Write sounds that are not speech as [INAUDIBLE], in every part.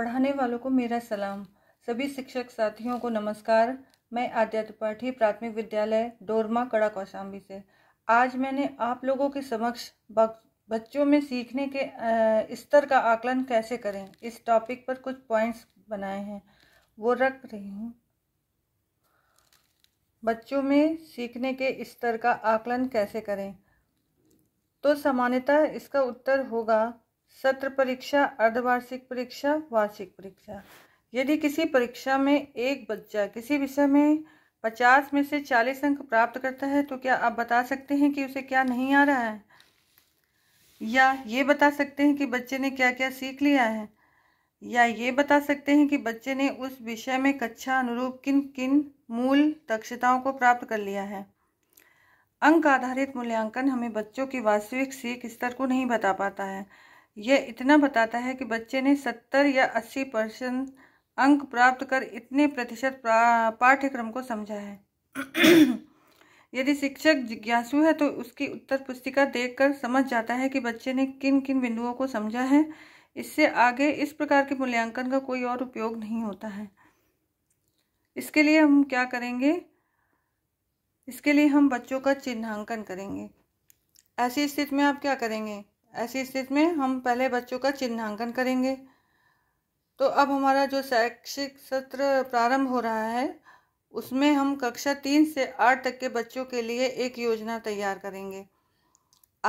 पढ़ाने वालों को मेरा सलाम सभी शिक्षक साथियों को नमस्कार मैं आद्या त्रिपाठी प्राथमिक विद्यालय डोरमा कड़ा कौशाम्बी से आज मैंने आप लोगों के समक्ष बच्चों में सीखने के स्तर का आकलन कैसे करें इस टॉपिक पर कुछ पॉइंट्स बनाए हैं वो रख रही हूँ बच्चों में सीखने के स्तर का आकलन कैसे करें तो सामान्यतः इसका उत्तर होगा सत्र परीक्षा अर्धवार्षिक परीक्षा वार्षिक परीक्षा यदि किसी परीक्षा में एक बच्चा किसी विषय में पचास में से चालीस अंक प्राप्त करता है तो क्या आप बता सकते हैं कि उसे क्या नहीं आ रहा है या ये बता सकते हैं कि बच्चे ने क्या क्या सीख लिया है या ये बता सकते हैं कि बच्चे ने उस विषय में कक्षा अनुरूप किन किन मूल दक्षताओं को प्राप्त कर लिया है अंक आधारित मूल्यांकन हमें बच्चों की वास्तविक सीख स्तर को नहीं बता पाता है यह इतना बताता है कि बच्चे ने सत्तर या अस्सी परसेंट अंक प्राप्त कर इतने प्रतिशत पाठ्यक्रम को समझा है [CLEARS THROAT] यदि शिक्षक जिज्ञासु है तो उसकी उत्तर पुस्तिका देखकर समझ जाता है कि बच्चे ने किन किन बिंदुओं को समझा है इससे आगे इस प्रकार के मूल्यांकन का कोई और उपयोग नहीं होता है इसके लिए हम क्या करेंगे इसके लिए हम बच्चों का चिन्हांकन करेंगे ऐसी स्थिति में आप क्या करेंगे ऐसी स्थिति में हम पहले बच्चों का चिन्हांकन करेंगे तो अब हमारा जो शैक्षिक सत्र प्रारंभ हो रहा है उसमें हम कक्षा तीन से आठ तक के बच्चों के लिए एक योजना तैयार करेंगे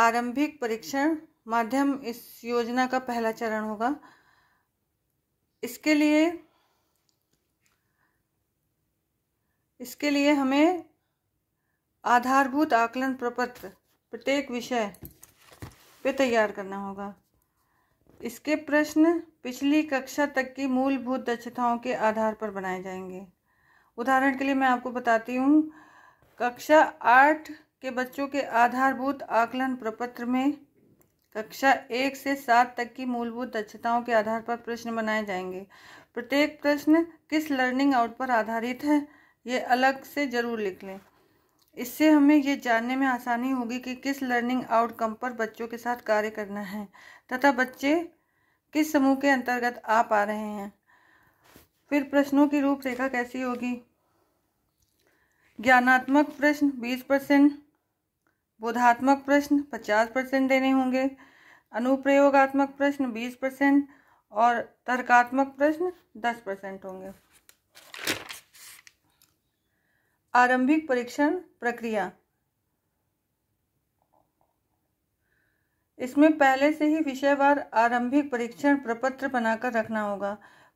आरंभिक परीक्षण माध्यम इस योजना का पहला चरण होगा इसके लिए इसके लिए हमें आधारभूत आकलन प्रपत्र प्रत्येक विषय पे तैयार करना होगा इसके प्रश्न पिछली कक्षा तक की मूलभूत दक्षताओं के आधार पर बनाए जाएंगे उदाहरण के लिए मैं आपको बताती हूँ कक्षा आठ के बच्चों के आधारभूत आकलन प्रपत्र में कक्षा एक से सात तक की मूलभूत दक्षताओं के आधार पर प्रश्न बनाए जाएंगे प्रत्येक प्रश्न किस लर्निंग आउट पर आधारित है ये अलग से ज़रूर लिख लें इससे हमें ये जानने में आसानी होगी कि किस लर्निंग आउटकम पर बच्चों के साथ कार्य करना है तथा बच्चे किस समूह के अंतर्गत आ पा रहे हैं फिर प्रश्नों की रूपरेखा कैसी होगी ज्ञानात्मक प्रश्न बीस परसेंट बोधात्मक प्रश्न पचास परसेंट देने होंगे अनुप्रयोगात्मक प्रश्न बीस परसेंट और तर्कात्मक प्रश्न दस परसेंट होंगे आरंभिक परीक्षण प्रक्रिया इसमें पहले से ही विषयवार आरंभिक परीक्षण प्रपत्र बनाकर रखना होगा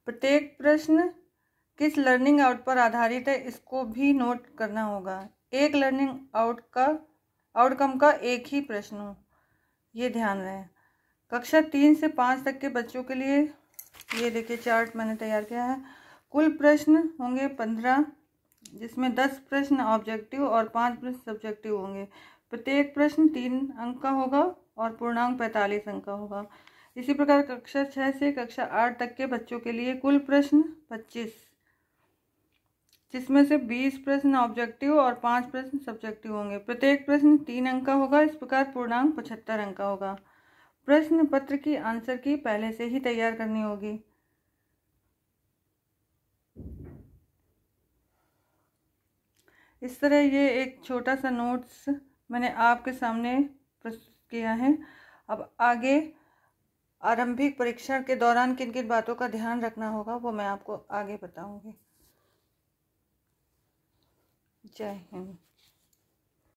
प्रत्येक प्रश्न किस लर्निंग आउट पर आधारित है इसको भी नोट करना होगा एक लर्निंग आउट का आउटकम का एक ही प्रश्न हो ये ध्यान रहे कक्षा तीन से पाँच तक के बच्चों के लिए ये देखिए चार्ट मैंने तैयार किया है कुल प्रश्न होंगे पंद्रह जिसमें दस प्रश्न ऑब्जेक्टिव और पाँच प्रश्न सब्जेक्टिव होंगे प्रत्येक प्रश्न तीन अंक का होगा और पूर्णांक पैंतालीस अंक का होगा इसी प्रकार कक्षा छः से कक्षा आठ तक के बच्चों के लिए कुल प्रश्न पच्चीस जिसमें से बीस प्रश्न ऑब्जेक्टिव और पाँच प्रश्न सब्जेक्टिव होंगे प्रत्येक प्रश्न तीन अंक का होगा इस प्रकार पूर्णांक पचहत्तर अंक का होगा प्रश्न पत्र की आंसर की पहले से ही तैयार करनी होगी इस तरह ये एक छोटा सा नोट्स मैंने आपके सामने प्रस्तुत किया है अब आगे आरंभिक परीक्षण के दौरान किन किन बातों का ध्यान रखना होगा वो मैं आपको आगे बताऊंगी जय हिंद